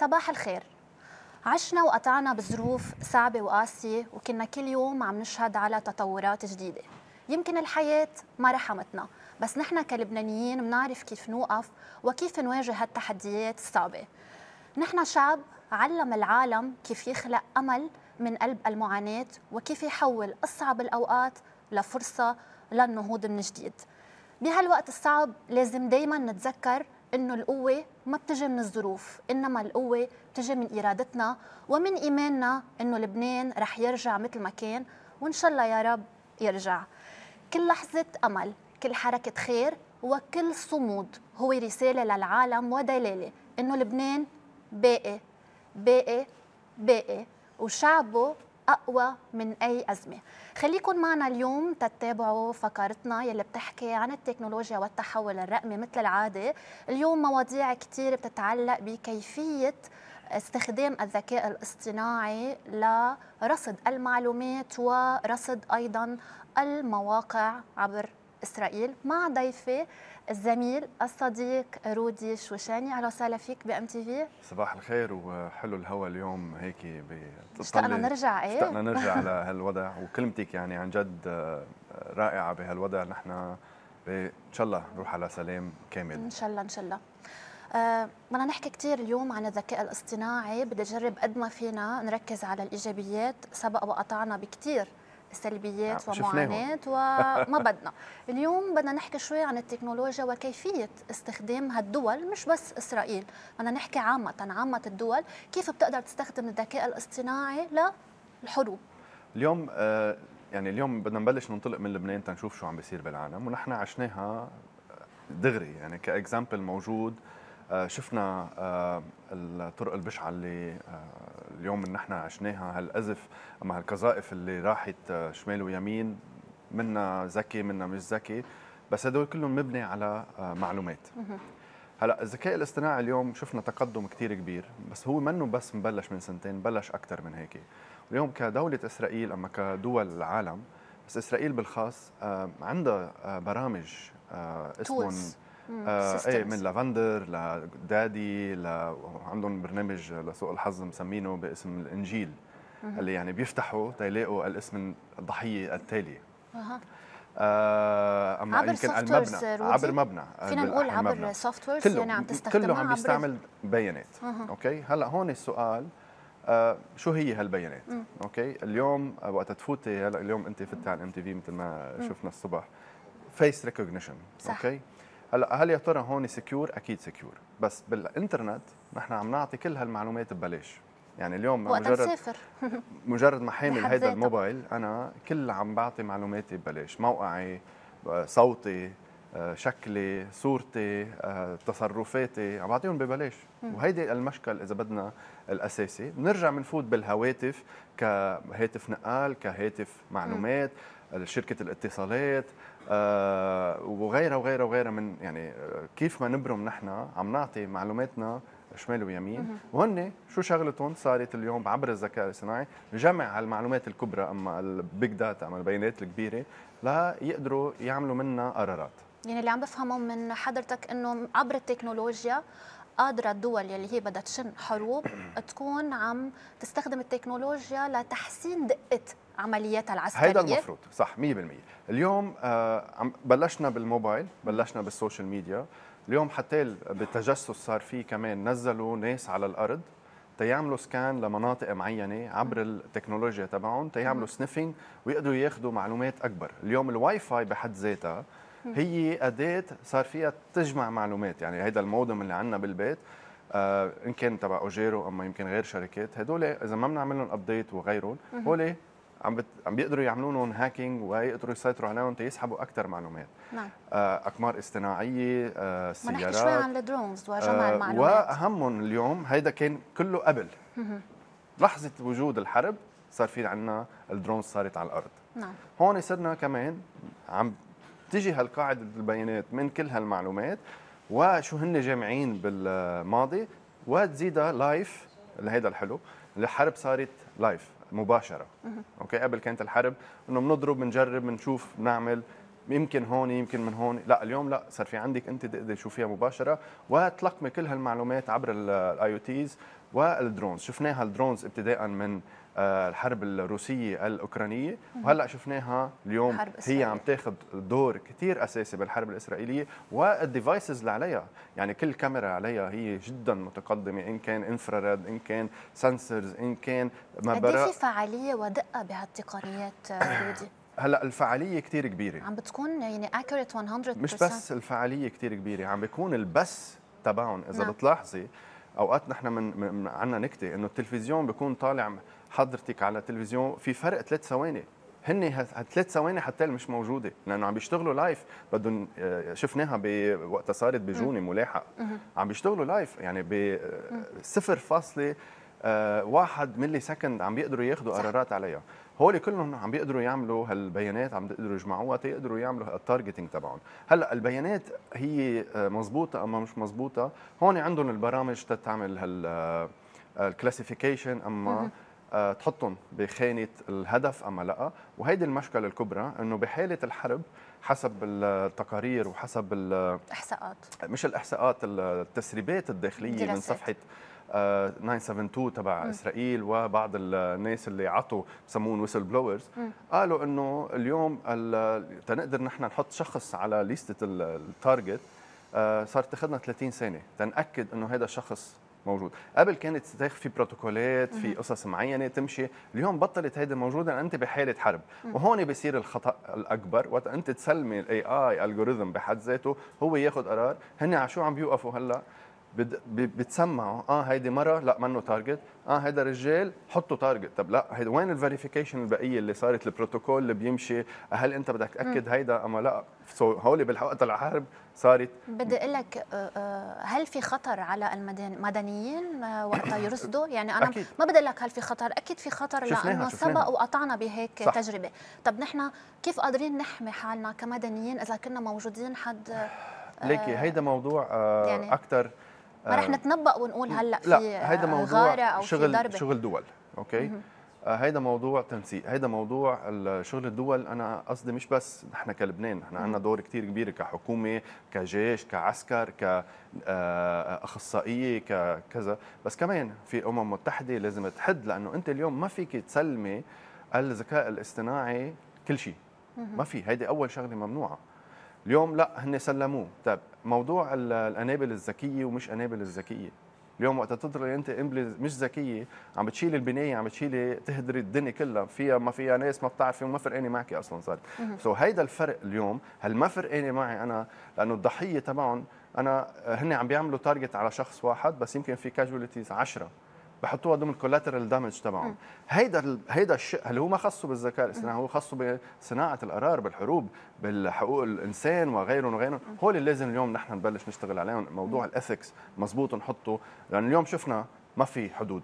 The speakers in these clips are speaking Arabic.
صباح الخير عشنا وقطعنا بظروف صعبة وقاسية وكنا كل يوم عم نشهد على تطورات جديدة يمكن الحياة ما رحمتنا بس نحن كلبنانيين بنعرف كيف نوقف وكيف نواجه هالتحديات الصعبة نحن شعب علم العالم كيف يخلق أمل من قلب المعاناة وكيف يحول أصعب الأوقات لفرصة للنهوض من جديد بهالوقت الصعب لازم دايما نتذكر انه القوه ما بتجي من الظروف انما القوه بتجي من ارادتنا ومن ايماننا انه لبنان رح يرجع مثل ما كان وان شاء الله يا رب يرجع كل لحظه امل كل حركه خير وكل صمود هو رساله للعالم ودلاله انه لبنان باقي باقي باقي وشعبه أقوى من أي أزمة خليكن معنا اليوم تتابعوا فقرتنا يلي بتحكي عن التكنولوجيا والتحول الرقمي مثل العادة اليوم مواضيع كتير بتتعلق بكيفية استخدام الذكاء الاصطناعي لرصد المعلومات ورصد أيضا المواقع عبر اسرائيل مع ضيفي الزميل الصديق رودي شوشاني اهلا وسهلا فيك بام تي في صباح الخير وحلو الهوا اليوم هيك اشتقنا نرجع ايه اشتقنا نرجع لهالوضع وكلمتك يعني عن جد آه، رائعه بهالوضع نحن ان شاء الله نروح على سلام كامل ان شاء الله ان شاء الله أه بدنا نحكي كثير اليوم عن الذكاء الاصطناعي بدي اجرب قد ما فينا نركز على الايجابيات سبق وقطعنا بكثير سلبيات نعم، ومعاناة وما بدنا اليوم بدنا نحكي شوي عن التكنولوجيا وكيفية استخدام هالدول مش بس إسرائيل بدنا نحكي عامة عامة الدول كيف بتقدر تستخدم الذكاء الاصطناعي للحروب اليوم آه، يعني اليوم بدنا نبلش ننطلق من لبنان تنشوف شو عم بيصير بالعالم ونحن عشناها دغري يعني كاكزامبل موجود آه، شفنا آه، الطرق البشعه اللي آه، اليوم نحن عشناها هالازف مع هالقذائف اللي راحت شمال ويمين منا ذكي منا مش ذكي بس هدول كلهم مبني على معلومات هلا الذكاء الاصطناعي اليوم شفنا تقدم كثير كبير بس هو منه بس مبلش من سنتين بلش اكثر من هيك اليوم كدولة اسرائيل اما كدول العالم بس اسرائيل بالخاص عندها برامج اسمهم آه ايه من لافندر لدادي عندهم برنامج لسوء الحظ مسمينه باسم الانجيل اللي يعني بيفتحوا تيلاقوا الاسم الضحيه التاليه أه. اما عبر يمكن المبنى عبر مبنى فينا نقول عبر سوفت ويرز يعني عم تستخدمها كله عم بيستعمل بيانات أه. اوكي هلا هون السؤال آه شو هي هالبيانات مم. اوكي اليوم آه، وقت تفوتي هلا اليوم انت فتي على الام تي في مثل ما مم. شفنا الصبح فيس ريكوجنيشن اوكي هلا هل يا ترى هون سكيور؟ اكيد سكيور، بس بالانترنت نحن عم نعطي كل هالمعلومات ببلاش، يعني اليوم وقت مجرد مجرد ما حامل هيدا الموبايل انا كل عم بعطي معلوماتي ببلاش، موقعي، آه، صوتي، آه، شكلي، صورتي، آه، تصرفاتي، عم بعطيهم ببلاش، وهيدي المشكل اذا بدنا الاساسي، بنرجع بنفوت بالهواتف كهاتف نقال، كهاتف معلومات، شركه الاتصالات آه، وغيرها وغيرها وغيرها من يعني آه، كيف ما نبرم نحن عم نعطي معلوماتنا شمال ويمين وهن شو شغلتهم صارت اليوم عبر الذكاء الصناعي جمع المعلومات الكبرى اما البيج داتا اما البيانات الكبيره لا يقدروا يعملوا منها قرارات يعني اللي عم بفهمه من حضرتك انه عبر التكنولوجيا قادرة الدول اللي هي بدها تشن حروب تكون عم تستخدم التكنولوجيا لتحسين دقة عملياتها العسكريه هيدا المفروض صح 100% اليوم آه، بلشنا بالموبايل بلشنا بالسوشيال ميديا اليوم حتى بالتجسس صار في كمان نزلوا ناس على الارض تيعملوا سكان لمناطق معينه عبر التكنولوجيا تبعهم تيعملوا سنيفينج ويقدروا ياخذوا معلومات اكبر اليوم الواي فاي بحد ذاتها هي اداه صار فيها تجمع معلومات يعني هيدا المودم اللي عندنا بالبيت آه ان كان تبع اوجيرو اما يمكن غير شركات هدول اذا ما بنعمل لهم ابديت وغيرهم هول عم بت... عم بيقدروا يعملوا لهم هاكينج ويقدروا يسيطروا عليهم تيسحبوا اكثر معلومات نعم آه اقمار اصطناعيه آه سيارات نحكي شوي عن الدرونز وجمع آه المعلومات واهمهم اليوم هيدا كان كله قبل لحظه وجود الحرب صار في عندنا الدرونز صارت على الارض نعم هون صرنا كمان عم تيجي هالقاعده البيانات من كل هالمعلومات وشو هن جامعين بالماضي وتزيدها لايف لهيدا الحلو الحرب صارت لايف مباشره اوكي قبل كانت الحرب انه بنضرب بنجرب بنشوف بنعمل يمكن هون يمكن من هون لا اليوم لا صار في عندك انت تقدر تشوفيها مباشره وتلقمي كل هالمعلومات عبر الاي او تيز والدرونز شفناها الدرونز ابتداء من الحرب الروسيه الاوكرانيه وهلا شفناها اليوم هي عم تاخذ دور كثير اساسي بالحرب الاسرائيليه والديفايسز اللي عليها يعني كل كاميرا عليها هي جدا متقدمه ان كان انفراريد ان كان سنسرز ان كان مبرأ قد إيه في فعاليه ودقه بهالتقنيات ودي هلا الفعاليه كثير كبيره عم بتكون يعني اكوريت 100% مش بس الفعاليه كثير كبيره عم بيكون البس تبعهم اذا نعم. بتلاحظي اوقات نحن من, من عندنا نكته انه التلفزيون بيكون طالع حضرتك على التلفزيون في فرق ثلاث ثواني هن هالثلاث ثواني حتى مش موجوده لانه عم بيشتغلوا لايف بدهم آه، شفناها بوقتها صارت بجوني ملاحق عم بيشتغلوا لايف يعني ب 0.1 آه، آه، واحد ملي سكند عم بيقدروا ياخذوا قرارات عليها هول كلهم عم بيقدروا يعملوا هالبيانات عم بيقدروا يجمعوها تيقدروا يعملوا التارجتنج تبعهم هلا البيانات هي مزبوطه اما مش مزبوطه هون عندهم البرامج تتعمل هال الكلاسيفيكيشن اما آه، تحطهم بخانه الهدف ام لا وهيدي المشكله الكبرى انه بحاله الحرب حسب التقارير وحسب الاحصاءات مش الاحصاءات التسريبات الداخليه دلست. من صفحه 972 آه، تبع م. اسرائيل وبعض الناس اللي عطوا بسموهم ويسل بلوورز قالوا انه اليوم تنقدر نحن نحط شخص على ليستة التارجت آه، صار تاخذنا 30 سنه تنأكد انه هذا الشخص موجود قبل كانت تاخ في بروتوكولات في قصص معينه تمشي اليوم بطلت هيدا موجوده انت بحاله حرب وهون بيصير الخطا الاكبر وقت انت تسلمي الاي اي الجوريزم بحد ذاته هو ياخذ قرار هن على شو عم بيوقفوا هلا بتسمعوا اه هيدي مره لا منه تارجت اه هيدا رجال حطوا تارجت طب لا هيدا وين الفيريفيكيشن البقيه اللي صارت البروتوكول اللي بيمشي هل انت بدك تاكد هيدا اما لا سو هولي بالوقت الحرب صارت بدي اقول لك آه، آه، هل في خطر على المدنيين آه، وقت يرصدوا يعني انا أكيد. ما بدي اقول لك هل في خطر اكيد في خطر لانه سبق وقطعنا بهيك صح. تجربه طب نحن كيف قادرين نحمي حالنا كمدنيين اذا كنا موجودين حد ليكي هيدا موضوع يعني اكثر ما رح آه. نتنبأ ونقول هلا في لا هيدا موضوع غارة أو شغل في ضربة. شغل دول اوكي آه، هيدا موضوع تنسيق هيدا موضوع شغل الدول انا قصدي مش بس نحن كلبنان نحن عندنا دور كتير كبير كحكومه كجيش كعسكر كاخصائيه آه، ككذا بس كمان في امم متحده لازم تحد لانه انت اليوم ما فيك تسلمي الذكاء الاصطناعي كل شيء ما في هيدي اول شغله ممنوعه اليوم لا هن سلموه طيب موضوع الانابل الذكيه ومش انابل الذكيه اليوم وقت تضري انت قنبله مش ذكيه عم بتشيل البنايه عم بتشيل تهدري الدنيا كلها فيها ما فيها ناس ما بتعرفي وما فرقانه معك اصلا صار سو هيدا الفرق اليوم هل ما فرقانه معي انا لانه الضحيه تبعهم انا هن عم بيعملوا تارجت على شخص واحد بس يمكن في كاجواليتيز 10 بحطوها ضمن الكولاترال دامج تبعهم هيدا هيدا الشيء هل هو ما خصه بالذكاء الاصطناعي هو خصه بصناعه القرار بالحروب بالحقوق الانسان وغيرهم وغيرهم هول اللي لازم اليوم نحن نبلش نشتغل عليهم موضوع الاثكس مزبوط نحطه لان اليوم شفنا ما في حدود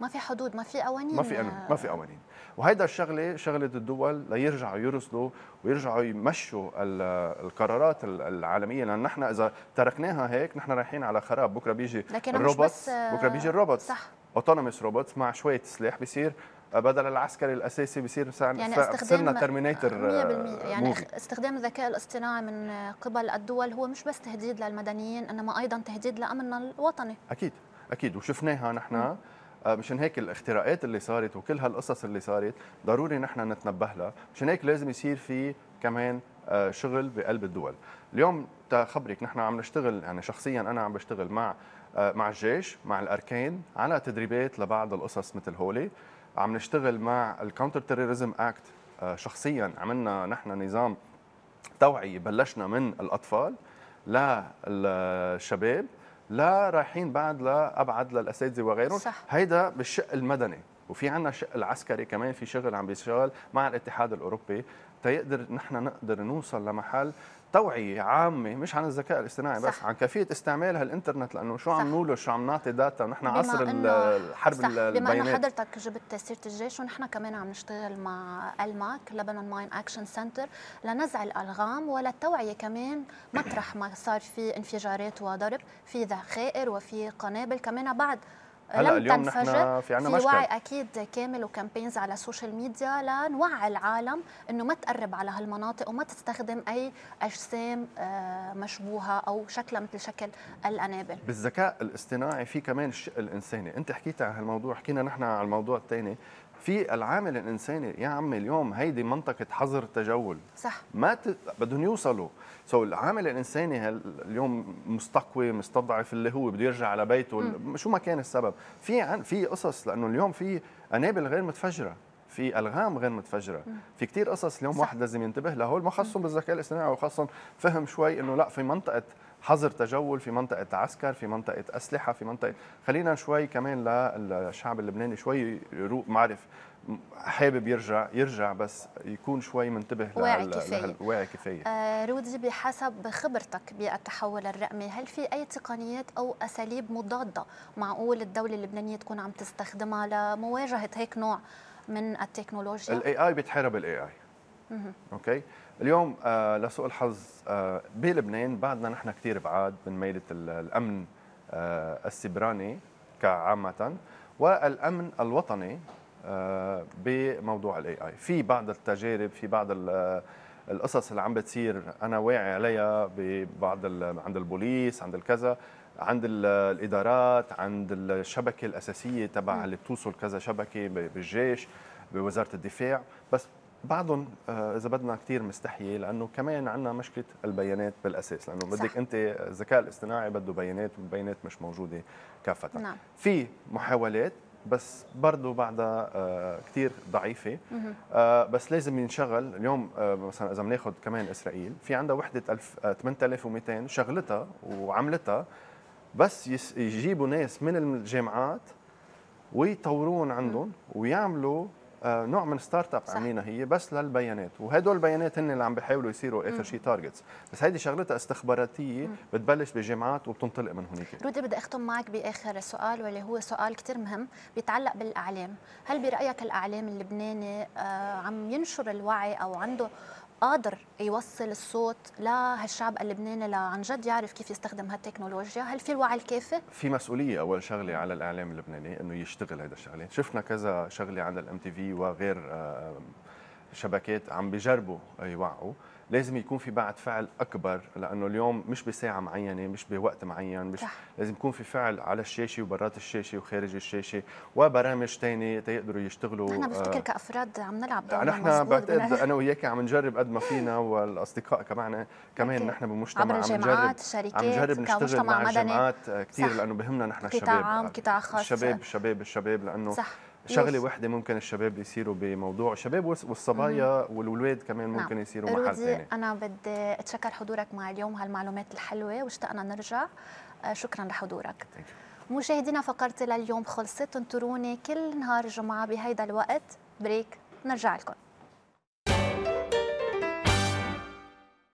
ما في حدود ما في قوانين ما في قانون ما في قوانين وهيدا الشغله شغله الدول ليرجعوا يرسلوا ويرجعوا يمشوا القرارات العالميه لان نحن اذا تركناها هيك نحن رايحين على خراب بكره بيجي الروبوت بكره بيجي الروبوت صح اوتونوموس روبوتس مع شويه سلاح بيصير بدل العسكري الاساسي بيصير يعني صرنا ترمينيتر آه، 100% يعني موفي. استخدام الذكاء الاصطناعي من قبل الدول هو مش بس تهديد للمدنيين انما ايضا تهديد لامننا الوطني اكيد اكيد وشفناها نحن آه، مشان هيك الاختراقات اللي صارت وكل هالقصص اللي صارت ضروري نحن نتنبه لها مشان هيك لازم يصير في كمان آه، شغل بقلب الدول اليوم تخبرك نحن عم نشتغل يعني شخصيا انا عم بشتغل مع آه، مع الجيش مع الاركان على تدريبات لبعض القصص مثل هولي عم نشتغل مع الكاونتر تيريزم اكت شخصيا عملنا نحن نظام توعي بلشنا من الاطفال للشباب لا رايحين بعد لابعد للاساتذه وغيرهم صح. هيدا بالشق المدني وفي عنا الشق العسكري كمان في شغل عم بيشتغل مع الاتحاد الاوروبي تيقدر نحن نقدر نوصل لمحل توعيه عامه مش عن الذكاء الاصطناعي بس عن كيفيه استعمال هالانترنت لانه شو عم نقوله شو عم نعطي داتا ونحن عصر الحرب صح. البيانات بما انه حضرتك جبت سيره الجيش ونحن كمان عم نشتغل مع الماك لبنان ماين اكشن سنتر لنزع الالغام وللتوعيه كمان مطرح ما صار في انفجارات وضرب في ذخائر وفي قنابل كمان بعد هلا اليوم نحن في عنا في وعي اكيد كامل وكامبينز على السوشيال ميديا لنوعي العالم انه ما تقرب على هالمناطق وما تستخدم اي اجسام آه، مشبوهه او شكلها مثل شكل الانابل بالذكاء الاصطناعي في كمان الشق الانساني انت حكيت عن هالموضوع حكينا نحن عن الموضوع الثاني في العامل الانساني يا عمي اليوم هيدي منطقه حظر تجول صح ما ت... بدهم يوصلوا سو so العامل الانساني هل... اليوم مستقوي مستضعف اللي هو بده يرجع على بيته م. شو ما كان السبب في عن... في قصص لانه اليوم في قنابل غير متفجره في الغام غير متفجره مم. في كثير قصص اليوم صح. واحد لازم ينتبه لهول ما خصهم بالذكاء الاصطناعي وخاصهم فهم شوي انه لا في منطقه حظر تجول في منطقه عسكر في منطقه اسلحه في منطقه خلينا شوي كمان للشعب اللبناني شوي يروق معرف حابب يرجع يرجع بس يكون شوي منتبه واعي كفايه واعي كفايه آه رودي بحسب خبرتك بالتحول الرقمي هل في اي تقنيات او اساليب مضاده معقول الدوله اللبنانيه تكون عم تستخدمها لمواجهه هيك نوع من التكنولوجيا الاي اي بتحارب الاي اي اوكي اليوم آه، لسوء الحظ آه، بلبنان بعدنا نحن كثير بعاد من ميله الامن آه، السبراني كعامه والامن الوطني بموضوع الاي اي في بعض التجارب في بعض القصص اللي عم بتصير انا واعي عليها ببعض عند البوليس عند الكذا عند الادارات عند الشبكه الاساسيه تبع اللي بتوصل كذا شبكه بالجيش بوزاره الدفاع بس بعضهم آه، اذا بدنا كثير مستحيه لانه كمان عندنا مشكله البيانات بالاساس لانه صح. بدك انت آه، الذكاء الاصطناعي بده بيانات والبيانات مش موجوده كافه نعم. في محاولات بس برضه بعدها آه، كثير ضعيفه بس لازم ينشغل اليوم مثلا اذا بناخذ كمان اسرائيل في عندها وحده 8200 شغلتها وعملتها بس يجيبوا ناس من الجامعات ويطورون عندهم ويعملوا آه، نوع من ستارت اب عاملينها هي بس للبيانات وهدول البيانات هن اللي عم بيحاولوا يصيروا اخر شيء تارجتس بس هيدي شغلتها استخباراتيه بتبلش بجامعات وبتنطلق من هناك رودي بدي اختم معك باخر سؤال واللي هو سؤال كثير مهم بيتعلق بالاعلام هل برايك الاعلام اللبناني آه، عم ينشر الوعي او عنده قادر يوصل الصوت لهالشعب اللبناني لعن جد يعرف كيف يستخدم هالتكنولوجيا هل في الوعي الكافي في مسؤوليه اول شغله على الاعلام اللبناني انه يشتغل هذا الشغله شفنا كذا شغله عند الام تي في وغير آه، شبكات عم بجربوا يوعوا لازم يكون في بعد فعل اكبر لانه اليوم مش بساعه معينه مش بوقت معين مش صح. لازم يكون في فعل على الشاشه وبرات الشاشه وخارج الشاشه وبرامج ثانيه تيقدروا يشتغلوا نحن بفتكر آه، كافراد عم نلعب دور نحن بعتقد انا وياك عم نجرب قد ما فينا والاصدقاء كمان كمان نحن بمجتمع عم نجرب عم نجرب نشتغل مع الجامعات كثير لانه بهمنا نحن الشباب قطاع عام قطاع خاص الشباب الشباب الشباب لانه صح. شغله وحده ممكن الشباب يصيروا بموضوع الشباب والصبايا والولاد كمان نعم. ممكن نعم. يصيروا محل ثاني انا بدي اتشكر حضورك مع اليوم هالمعلومات الحلوه واشتقنا نرجع آه، شكرا لحضورك مشاهدينا فقرتي لليوم خلصت انتروني كل نهار جمعه بهيدا الوقت بريك نرجع لكم